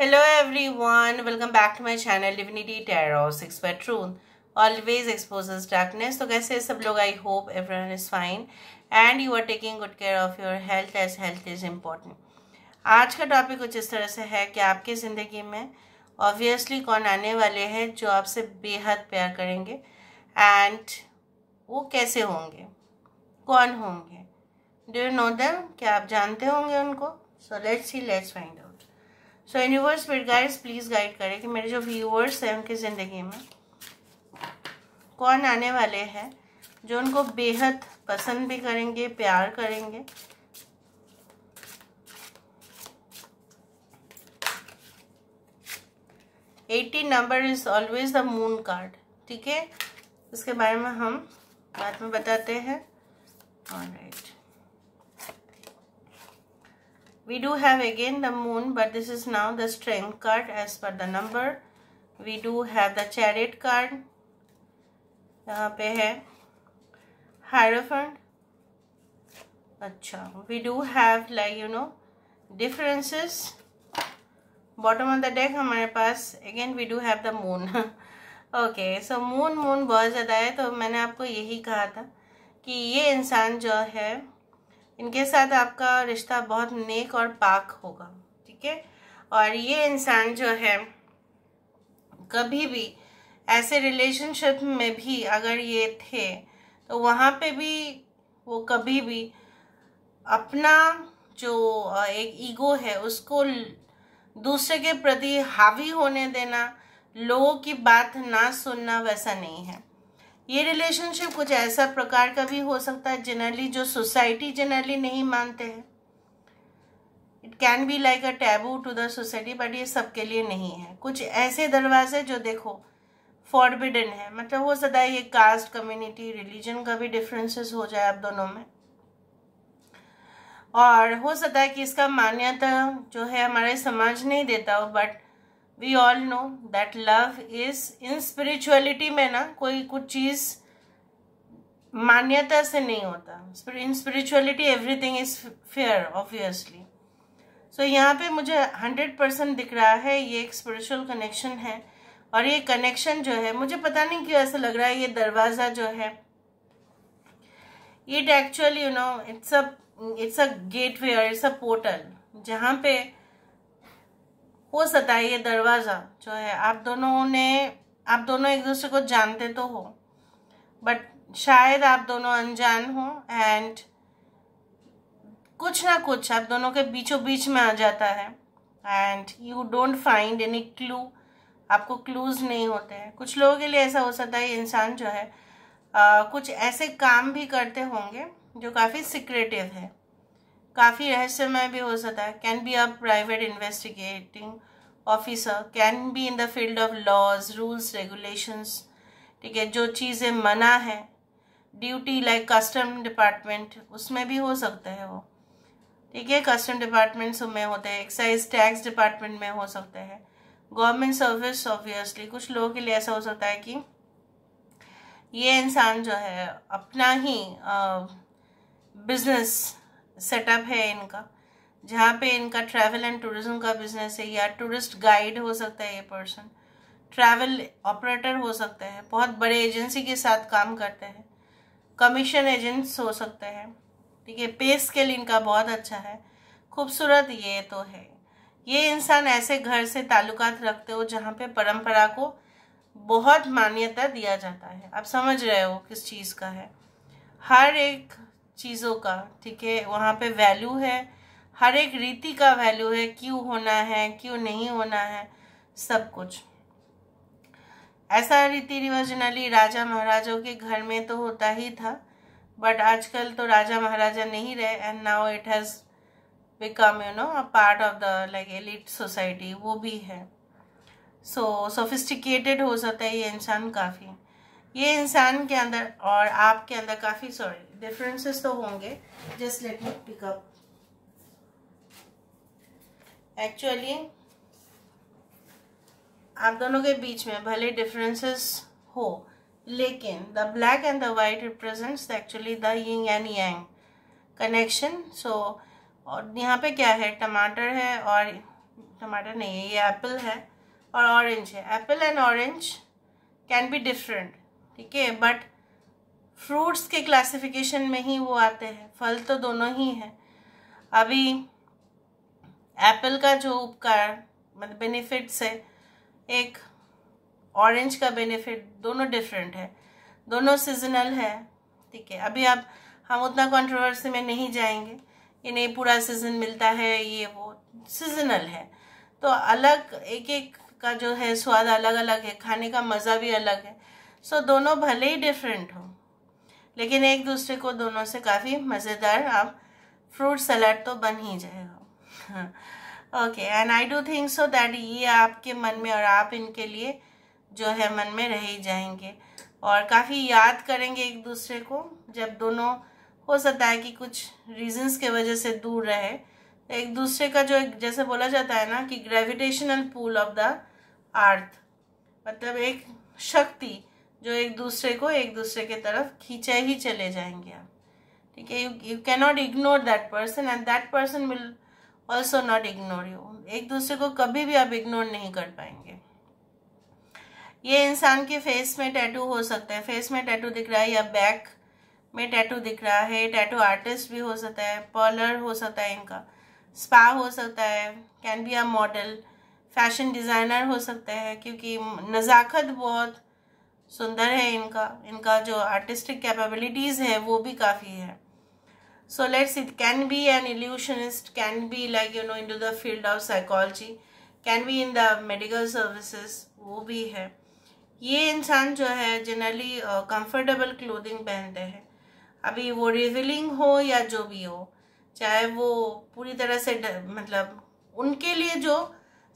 Hello everyone, welcome back to my channel Divinity Tarot 6 by Truth. Always exposes तो कैसे सब लोग I hope everyone is fine and you are taking good care of your health as health is important आज का topic कुछ इस तरह से है कि आपकी ज़िंदगी में ऑब्वियसली कौन आने वाले हैं जो आपसे बेहद प्यार करेंगे एंड वो कैसे होंगे कौन होंगे डू यू नो दैम क्या आप जानते होंगे उनको so let's he let's find out so universe फिर गाइस प्लीज़ गाइड करें कि मेरे जो व्यूअर्स हैं उनकी ज़िंदगी में कौन आने वाले हैं जो उनको बेहद पसंद भी करेंगे प्यार करेंगे eighty number is always the moon card ठीक है इसके बारे में हम बाद में बताते हैं alright we do have again the moon but this is now the strength card as per the number we do have the chariot card यहाँ पे है हायरोफंड अच्छा we do have like you know differences bottom of the deck हमारे पास again we do have the moon okay so moon moon बहुत ज़्यादा है तो मैंने आपको यही कहा था कि ये इंसान जो है इनके साथ आपका रिश्ता बहुत नेक और पाक होगा ठीक है और ये इंसान जो है कभी भी ऐसे रिलेशनशिप में भी अगर ये थे तो वहाँ पे भी वो कभी भी अपना जो एक ईगो है उसको दूसरे के प्रति हावी होने देना लोगों की बात ना सुनना वैसा नहीं है ये रिलेशनशिप कुछ ऐसा प्रकार का भी हो सकता है जनरली जो सोसाइटी जनरली नहीं मानते हैं it can be like a taboo to the society but ये सबके लिए नहीं है कुछ ऐसे दरवाजे जो देखो फॉरबिडन है मतलब हो सकता है ये कास्ट कम्युनिटी रिलीजन का भी डिफरेंसेस हो जाए आप दोनों में और हो सकता है कि इसका मान्यता जो है हमारे समाज नहीं देता हो but we all know that love is in spirituality में ना कोई कुछ चीज़ मान्यता से नहीं होता in spirituality everything is fair obviously so यहाँ पे मुझे हंड्रेड परसेंट दिख रहा है ये एक स्पिरिचुअल कनेक्शन है और ये कनेक्शन जो है मुझे पता नहीं क्यों ऐसा लग रहा है ये दरवाज़ा जो है it actually you know it's a it's a gateway और इट्स अ पोर्टल जहाँ पे हो सकता है ये दरवाज़ा जो है आप दोनों ने आप दोनों एक दूसरे को जानते तो हो बट शायद आप दोनों अनजान हो एंड कुछ ना कुछ आप दोनों के बीचों बीच में आ जाता है and you don't find any clue आपको क्लूज नहीं होते हैं कुछ लोगों के लिए ऐसा हो सकता है इंसान जो है आ, कुछ ऐसे काम भी करते होंगे जो काफ़ी सिक्रेटिव है काफ़ी रहस्यमय भी हो सकता है can be a private investigating officer can be in the field of laws rules regulations ठीक है जो चीज़ें मना है ड्यूटी लाइक कस्टम डिपार्टमेंट उसमें भी हो सकता है वो ठीक है कस्टम डिपार्टमेंट्स में होते हैं एक्साइज टैक्स डिपार्टमेंट में हो सकते हैं गवर्नमेंट सर्विस ऑब्वियसली कुछ लोगों के लिए ऐसा हो सकता है कि ये इंसान जो है अपना ही बिजनेस सेटअप है इनका जहाँ पे इनका ट्रैवल एंड टूरिज्म का बिजनेस है या टूरिस्ट गाइड हो सकता है ये पर्सन ट्रैवल ऑपरेटर हो सकते हैं बहुत बड़े एजेंसी के साथ काम करते हैं कमीशन एजेंट्स हो सकते हैं ठीक है पे स्केल इनका बहुत अच्छा है खूबसूरत ये तो है ये इंसान ऐसे घर से ताल्लुकात रखते हो जहाँ पे परंपरा को बहुत मान्यता दिया जाता है आप समझ रहे हो किस चीज़ का है हर एक चीज़ों का ठीक है वहाँ पे वैल्यू है हर एक रीति का वैल्यू है क्यों होना है क्यों नहीं होना है सब कुछ ऐसा रीति रिवाज नली राजा महाराजों के घर में तो होता ही था बट आजकल तो राजा महाराजा नहीं रहे and now it has become you know a part of the like elite society वो भी है सो so, सोफिस्टिकेटेड हो जाता है ये इंसान काफ़ी ये इंसान के अंदर और आपके अंदर काफ़ी सॉरी डिफरेंसेस तो होंगे just let me pick up actually आप दोनों के बीच में भले डिफरेंसेस हो लेकिन the black and the white represents actually the yin and yang connection so और यहाँ पे क्या है टमाटर है और टमाटर नहीं है ये एप्पल है और ऑरेंज है apple and orange can be different ठीक है बट फ्रूट्स के क्लासिफिकेशन में ही वो आते हैं फल तो दोनों ही हैं अभी एप्पल का जो उपकार मतलब बेनिफिट्स है एक ऑरेंज का बेनिफिट दोनों डिफरेंट है दोनों सीजनल है ठीक है अभी आप हम उतना कंट्रोवर्सी में नहीं जाएंगे कि नहीं पूरा सीजन मिलता है ये वो सीजनल है तो अलग एक एक का जो है स्वाद अलग अलग है खाने का मज़ा भी अलग है सो so, दोनों भले ही डिफरेंट हो लेकिन एक दूसरे को दोनों से काफ़ी मज़ेदार आप फ्रूट सलाद तो बन ही जाएगा okay and I do think so that ये आपके मन में और आप इनके लिए जो है मन में रह ही जाएंगे और काफ़ी याद करेंगे एक दूसरे को जब दोनों हो सकता है कि कुछ रीजंस के वजह से दूर रहे तो एक दूसरे का जो एक जैसे बोला जाता है ना कि gravitational pull of the earth मतलब एक शक्ति जो एक दूसरे को एक दूसरे के तरफ खींचे ही चले जाएंगे आप ठीक है you can not ignore that person and that person will also not ignore you एक दूसरे को कभी भी आप इग्नोर नहीं कर पाएंगे ये इंसान के फेस में टैटू हो सकता है फेस में टैटू दिख रहा है या बैक में टैटू दिख रहा है टैटू आर्टिस्ट भी हो सकता है पर्लर हो सकता है इनका स्पा हो सकता है can be a model fashion designer हो सकता है क्योंकि नज़ाकत बहुत सुंदर है इनका इनका जो आर्टिस्टिक कैपेबिलिटीज़ है वो भी काफ़ी है so let's it can be an illusionist can be like you know in to the field of psychology can be in the medical services वो भी है ये इंसान जो है जनरली कंफर्टेबल क्लोथिंग पहनते हैं अभी वो रिविलिंग हो या जो भी हो चाहे वो पूरी तरह से मतलब उनके लिए जो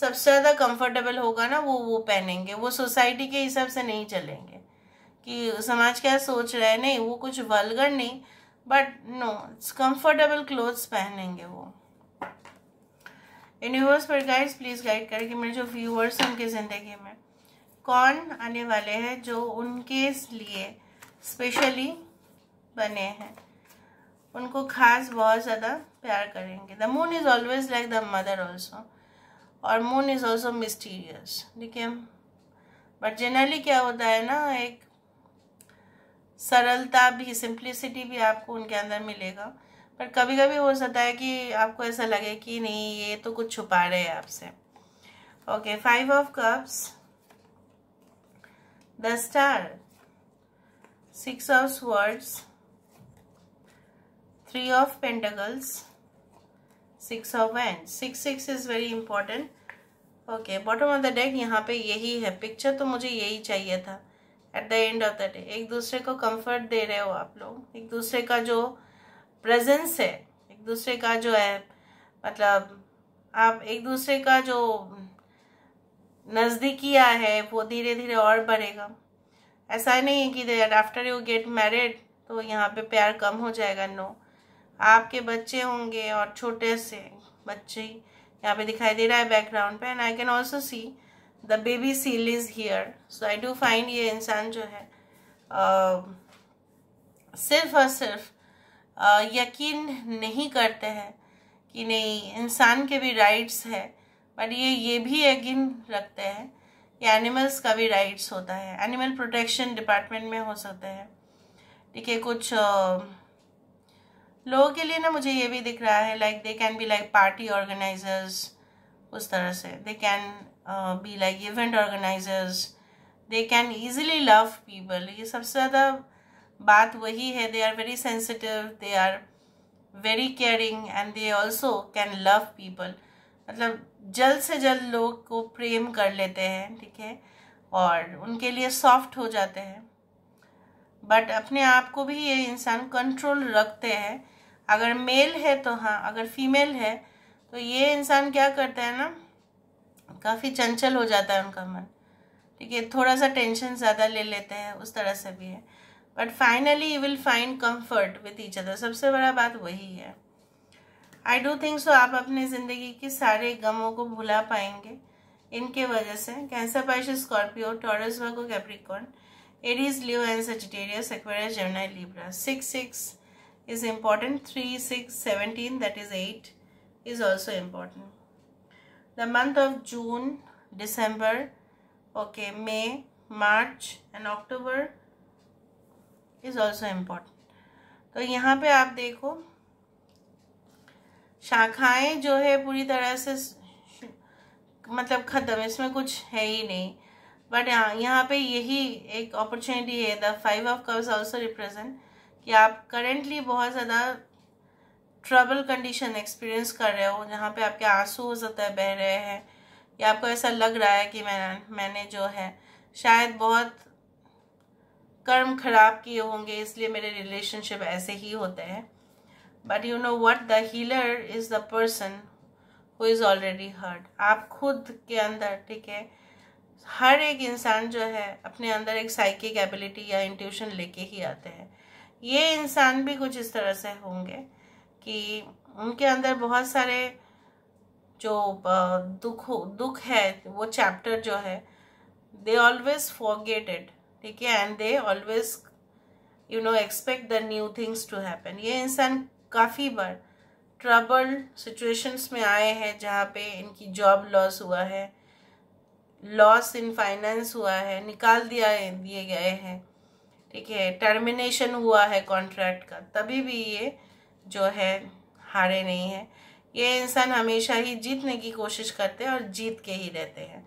सबसे ज़्यादा कंफर्टेबल होगा ना वो वो पहनेंगे वो सोसाइटी के हिसाब से नहीं चलेंगे कि समाज क्या सोच रहा है नहीं वो कुछ वलगर नहीं but no it's comfortable clothes पहनेंगे वो यूनिवर्स पर गाइड्स प्लीज़ गाइड करें कि मेरे जो व्यूअर्स हैं उनकी ज़िंदगी में कौन आने वाले हैं जो उनके लिए स्पेशली बने हैं उनको खास बहुत ज़्यादा प्यार करेंगे the moon is always like the mother also और मून इज़ ऑल्सो मिस्टीरियस ठीक है बट जनरली क्या होता है ना एक सरलता भी सिंप्लिसिटी भी आपको उनके अंदर मिलेगा पर कभी कभी हो सकता है कि आपको ऐसा लगे कि नहीं ये तो कुछ छुपा रहे हैं आपसे okay five of cups the star six of swords three of pentacles six of wand six six is very important okay bottom of the deck यहाँ पे यही है पिक्चर तो मुझे यही चाहिए था at the end of the day एक दूसरे को कंफर्ट दे रहे हो आप लोग एक दूसरे का जो प्रेजेंस है एक दूसरे का जो है मतलब आप एक दूसरे का जो नज़दीकिया है वो धीरे धीरे और बढ़ेगा ऐसा नहीं है कि there after you get married तो यहाँ पे प्यार कम हो जाएगा नो आपके बच्चे होंगे और छोटे से बच्चे यहाँ पे दिखाई दे रहा है बैकग्राउंड पे and I can also see the baby seal is here so I do find ये इंसान जो है uh, सिर्फ और सिर्फ uh, यकीन नहीं करते हैं कि नहीं इंसान के भी राइट्स है बट ये ये भी यकीन रखते हैं कि एनिमल्स का भी राइट्स होता है एनिमल प्रोटेक्शन डिपार्टमेंट में हो सकते हैं ठीक है कुछ लोगों के लिए ना मुझे ये भी दिख रहा है like they can be like party organisers उस तरह से they can be like event organisers they can easily love people ये सबसे ज़्यादा बात वही है they are very sensitive they are very caring and they also can love people मतलब जल्द से जल्द लोग को प्रेम कर लेते हैं ठीक है और उनके लिए सॉफ्ट हो जाते हैं बट अपने आप को भी ये इंसान कंट्रोल रखते हैं अगर मेल है तो हाँ अगर फीमेल है तो ये इंसान क्या करता है ना काफ़ी चंचल हो जाता है उनका मन ठीक है थोड़ा सा टेंशन ज़्यादा ले लेते हैं उस तरह से भी है but finally you will find comfort with each other सबसे बड़ा बात वही है आई डू थिंक सो आप अपने ज़िंदगी के सारे गमों को भुला पाएंगे इनके वजह से Cancer Pisces Scorpio Taurus Virgo Capricorn Aries Leo and Sagittarius Aquarius Gemini Libra six six is important. 3, 6, 17 that is 8 is also important. The month of June, December, okay, May, March and October is also important. तो यहाँ पे आप देखो शाखाएं जो है पूरी तरह से मतलब ख़त्म इसमें कुछ है ही नहीं बट यहाँ यहाँ पे यही एक अपॉर्चुनिटी है the five of cups also represent कि आप करेंटली बहुत ज़्यादा ट्रबल कंडीशन एक्सपीरियंस कर रहे हो जहाँ पे आपके आंसू हो सकता है बह रहे हैं या आपको ऐसा लग रहा है कि मैं मैंने जो है शायद बहुत कर्म खराब किए होंगे इसलिए मेरे रिलेशनशिप ऐसे ही होते हैं but you know what the healer is the person who is already hurt आप खुद के अंदर ठीक है हर एक इंसान जो है अपने अंदर एक साइकिक एबिलिटी या इंट्यूशन लेके ही आते हैं ये इंसान भी कुछ इस तरह से होंगे कि उनके अंदर बहुत सारे जो दुख दुख है वो चैप्टर जो है दे ऑलवेज फॉरगेट ठीक है and they always you know expect the new things to happen ये इंसान काफ़ी बार ट्रबल सिचुएशंस में आए हैं जहाँ पे इनकी जॉब लॉस हुआ है लॉस इन फाइनेंस हुआ है निकाल दिया दिए गए हैं ठीक है टर्मिनेशन हुआ है कॉन्ट्रैक्ट का तभी भी ये जो है हारे नहीं है ये इंसान हमेशा ही जीतने की कोशिश करते हैं और जीत के ही रहते हैं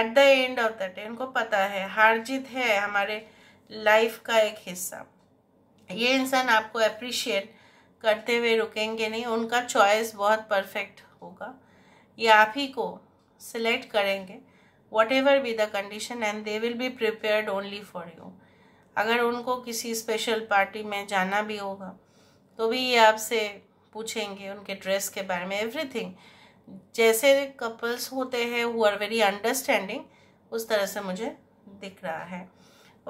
at the end of the day इनको पता है हार जीत है हमारे लाइफ का एक हिस्सा ये इंसान आपको अप्रिशिएट करते हुए रुकेंगे नहीं उनका चॉइस बहुत परफेक्ट होगा ये आप ही को सिलेक्ट करेंगे whatever be the condition and they will be prepared only for you अगर उनको किसी स्पेशल पार्टी में जाना भी होगा तो भी ये आपसे पूछेंगे उनके ड्रेस के बारे में एवरीथिंग जैसे कपल्स होते हैं हु आर वेरी अंडरस्टैंडिंग उस तरह से मुझे दिख रहा है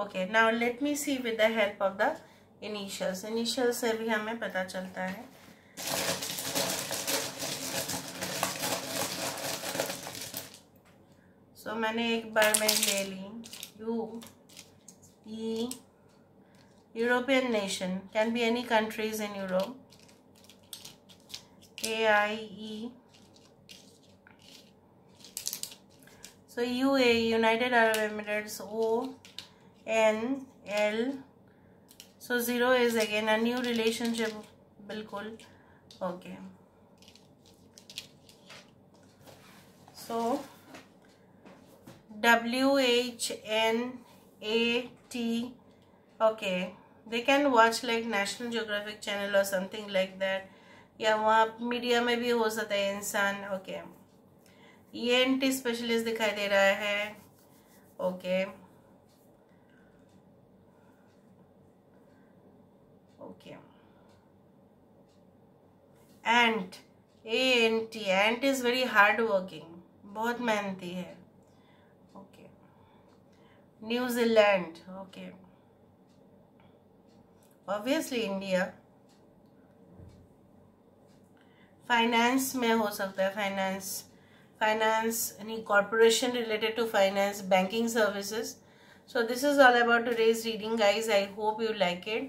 okay now let me see with the help of the initials initial से भी हमें पता चलता है सो so, मैंने एक बार में ले ली यू E. European nation. Can be any countries in Europe. AIE. So U A United Arab Emirates, O, N, L. So 0 is again a new relationship. Bilkul. Okay. So W, H, N, A, tea okay they can watch like national geographic channel or something like that या वहाँ media में भी हो सकता है इंसान okay E N T specialist दिखाई दे रहा है okay okay ant A N T ant is very hard working बहुत मेहनती है New Zealand. Okay. Obviously, India. Finance may हो सकता finance, Finance. फाइनेंस यानी corporation related to finance banking so this is all about today's reading guys i hope you like it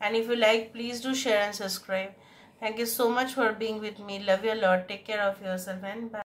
and if you like please do share and subscribe thank you so much for being with me love you a lot take care of yourself and bye